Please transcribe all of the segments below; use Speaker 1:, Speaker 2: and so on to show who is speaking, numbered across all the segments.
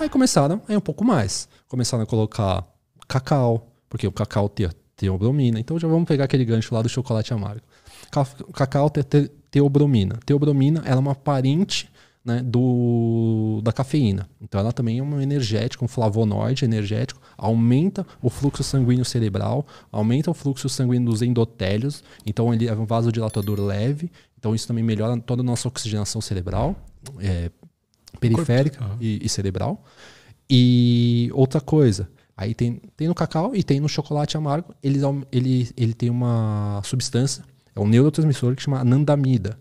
Speaker 1: Aí começaram a ir um pouco mais. Começaram a colocar cacau, porque o cacau tem teobromina. Então já vamos pegar aquele gancho lá do chocolate amargo. Cacau tem te, teobromina. Teobromina ela é uma parente né, do, da cafeína. Então ela também é um energético, um flavonoide energético, aumenta o fluxo sanguíneo cerebral, aumenta o fluxo sanguíneo dos endotélios, então ele é um vasodilatador leve, então isso também melhora toda a nossa oxigenação cerebral, é, periférica e, e cerebral. E outra coisa, aí tem, tem no cacau e tem no chocolate amargo, ele, ele, ele tem uma substância, é um neurotransmissor que chama anandamida.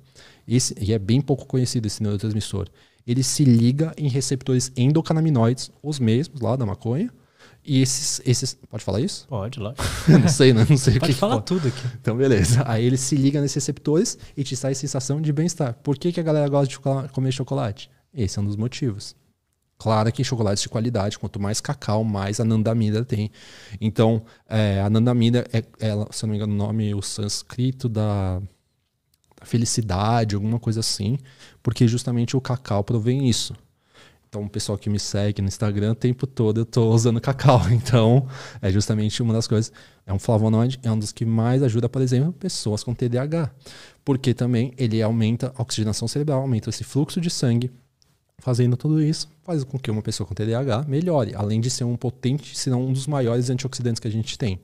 Speaker 1: Esse, e é bem pouco conhecido esse neurotransmissor. Ele se liga em receptores endocannaminoides, os mesmos lá da maconha, e esses, esses. Pode falar isso? Pode, lógico. não sei, né? Não sei pode o que. Falar que pode falar tudo aqui. Então, beleza. Aí ele se liga nesses receptores e te sai sensação de bem-estar. Por que, que a galera gosta de chocolate, comer chocolate? Esse é um dos motivos. Claro que chocolates de qualidade, quanto mais cacau, mais anandamida tem. Então, é, anandamida é, é, se eu não me engano, o nome o sânscrito da felicidade, alguma coisa assim, porque justamente o cacau provém isso. Então, o pessoal que me segue no Instagram, o tempo todo eu tô usando cacau. Então, é justamente uma das coisas. É um flavonoide, é um dos que mais ajuda, por exemplo, pessoas com TDAH. Porque também ele aumenta a oxigenação cerebral, aumenta esse fluxo de sangue, Fazendo tudo isso, faz com que uma pessoa com TDAH melhore, além de ser um potente, se não um dos maiores antioxidantes que a gente tem.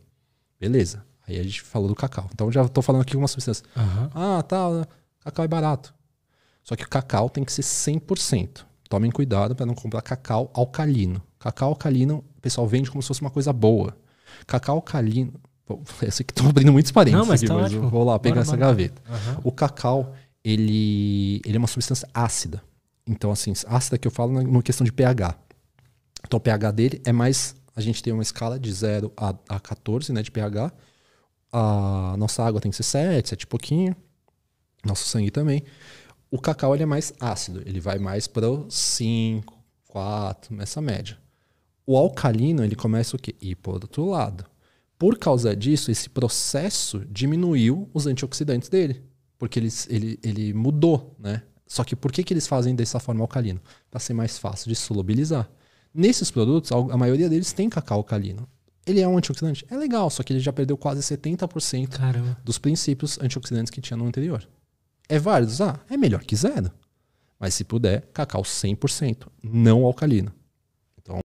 Speaker 1: Beleza. Aí a gente falou do cacau. Então já estou falando aqui uma substância. Uhum. Ah, tá, né? cacau é barato. Só que o cacau tem que ser 100%. Tomem cuidado para não comprar cacau alcalino. Cacau alcalino, o pessoal vende como se fosse uma coisa boa. Cacau alcalino. Essa aqui sei que abrindo muitos parênteses não, aqui, tá mas vou lá pegar bora, essa bora. gaveta. Uhum. O cacau, ele, ele é uma substância ácida. Então, assim, ácida que eu falo na questão de pH. Então, o pH dele é mais. A gente tem uma escala de 0 a, a 14 né, de pH. A nossa água tem que ser 7, 7 e pouquinho. Nosso sangue também. O cacau ele é mais ácido, ele vai mais para 5, 4, nessa média. O alcalino ele começa o quê? Ir para outro lado. Por causa disso, esse processo diminuiu os antioxidantes dele, porque ele, ele, ele mudou, né? Só que por que, que eles fazem dessa forma alcalina? Para ser mais fácil de solubilizar. Nesses produtos, a maioria deles tem cacau alcalino. Ele é um antioxidante? É legal, só que ele já perdeu quase 70% Caramba. dos princípios antioxidantes que tinha no anterior. É válido usar? É melhor que zero. Mas se puder, cacau 100%, não alcalino.